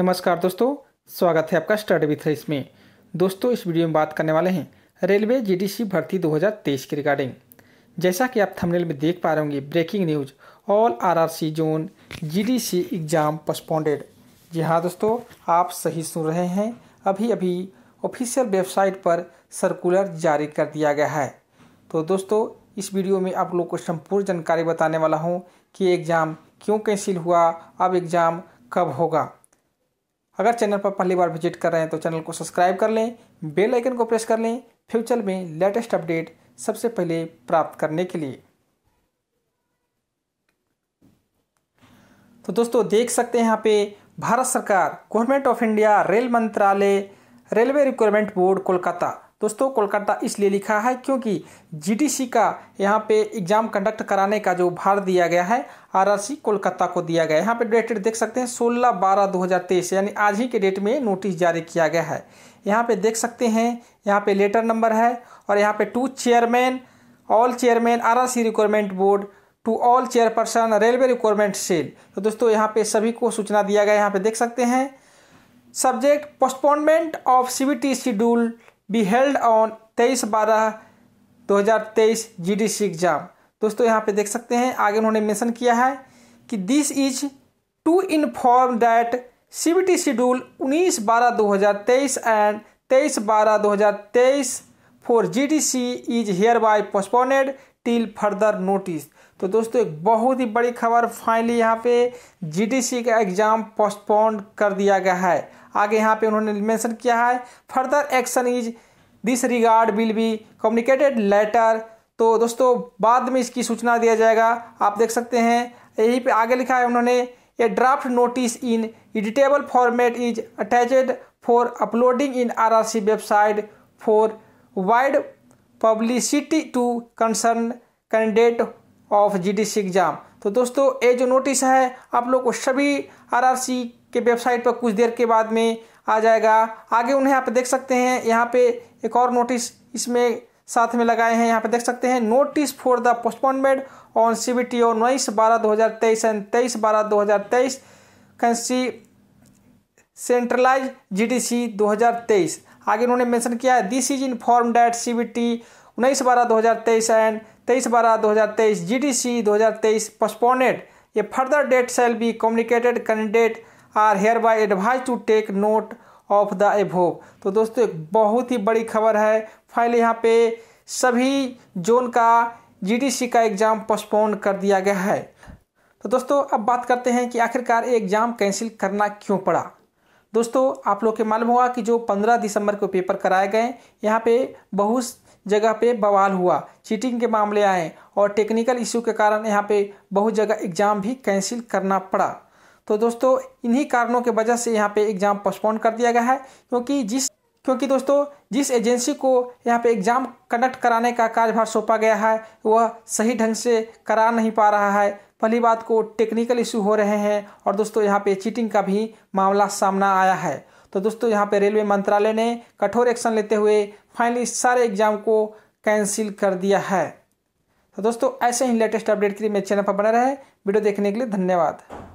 नमस्कार दोस्तों स्वागत है आपका स्टडी विथ है इसमें दोस्तों इस वीडियो में बात करने वाले हैं रेलवे जीडीसी भर्ती 2023 के रिगार्डिंग जैसा कि आप थंबनेल में देख पा रहे होंगे breaking news all RRC zone GDC exam postponed जी हाँ दोस्तों आप सही सुन रहे हैं अभी अभी ऑफिशियल वेबसाइट पर सर्कुलर जारी कर दिया गया है तो दोस्तों इस वीडियो में आप लोग को संपूर्ण जानकारी बताने वाला हूँ कि एग्ज़ाम क्यों कैंसिल हुआ अब एग्ज़ाम कब होगा अगर चैनल पर पहली बार विजिट कर रहे हैं तो चैनल को सब्सक्राइब कर लें बेल आइकन को प्रेस कर लें फ्यूचर में लेटेस्ट अपडेट सबसे पहले प्राप्त करने के लिए तो दोस्तों देख सकते हैं यहाँ पे भारत सरकार गवर्नमेंट ऑफ इंडिया रेल मंत्रालय रेलवे रिक्वायरमेंट बोर्ड कोलकाता दोस्तों कोलकाता इसलिए लिखा है क्योंकि जीटीसी का यहाँ पे एग्ज़ाम कंडक्ट कराने का जो भार दिया गया है आरआरसी कोलकाता को दिया गया है यहाँ पे डेटेड देख सकते हैं सोलह बारह दो हज़ार तेईस यानी आज ही के डेट में नोटिस जारी किया गया है यहाँ पे देख सकते हैं यहाँ पे लेटर नंबर है और यहाँ पे to chairman all chairman R requirement board to all chairperson railway requirement cell तो दोस्तों यहाँ पे सभी को सूचना दिया गया यहाँ पे देख सकते हैं subject postponement of C B T schedule B held on तेईस बारह 2023 जीडीसी एग्जाम दोस्तों यहाँ पे देख सकते हैं आगे उन्होंने मेंशन किया है कि this is to see that CBT schedule 19 बारह 2023 एंड 23 बारह 2023 for G D C is hereby postponed till further notice तो दोस्तों एक बहुत ही बड़ी खबर फाइनली यहाँ पे सी का एग्ज़ाम पोस्टपोन कर दिया गया है आगे यहाँ पे उन्होंने मेंशन किया है further action is this regard will be communicated later तो दोस्तों बाद में इसकी सूचना दिया जाएगा आप देख सकते हैं यहीं पे आगे लिखा है उन्होंने a draft notice in editable format is attached for uploading in C website for wide publicity to concern candidate of GDC exam तो दोस्तों ये जो नोटिस है आप लोग को सभी आरआरसी के वेबसाइट पर कुछ देर के बाद में आ जाएगा आगे उन्हें आप देख सकते हैं यहाँ पे एक और नोटिस इसमें साथ में लगाए हैं यहाँ पे देख सकते हैं notice for the postponement on C B T of उन्नीस बारह दो हज़ार तेईस एंड तेईस बारह दो हज़ार तेईस कैंसी सेंट्रलाइज जी डी सी दो हज़ार तेईस आगे उन्होंने मेंशन किया है this is inform date C B T उन्नीस बारह दो हज़ार तेईस एंड तेईस बारह दो हज़ार तेईस जी डी सी दो हज़ार तेईस postponed a further date shall be communicated candidate are hereby advised to take note of the above तो दोस्तों एक बहुत ही बड़ी खबर है फाइल यहाँ पे सभी जोन का जी डी सी का एग्ज़ाम पोस्टपोन कर दिया गया है तो दोस्तों अब बात करते हैं कि आखिरकार एग्ज़ाम कैंसिल करना क्यों पड़ा दोस्तों आप लोग के मालूम होगा कि जो 15 दिसंबर को पेपर कराए गए यहाँ पे बहुत जगह पे बवाल हुआ चीटिंग के मामले आए और टेक्निकल इशू के कारण यहाँ पे बहुत जगह एग्ज़ाम भी कैंसिल करना पड़ा तो दोस्तों इन्हीं कारणों के वजह से यहाँ पे एग्ज़ाम पोस्टपोन कर दिया गया है क्योंकि जिस क्योंकि दोस्तों जिस एजेंसी को यहाँ पे एग्ज़ाम कंडक्ट कराने का कार्यभार सौंपा गया है वह सही ढंग से करा नहीं पा रहा है पहली बात को टेक्निकल इशू हो रहे हैं और दोस्तों यहाँ पे चीटिंग का भी मामला सामना आया है तो दोस्तों यहाँ पे रेलवे मंत्रालय ने कठोर एक्शन लेते हुए फाइनली सारे एग्जाम को कैंसिल कर दिया है तो दोस्तों ऐसे ही लेटेस्ट अपडेट के लिए मेरे चैनल पर बने रहे वीडियो देखने के लिए धन्यवाद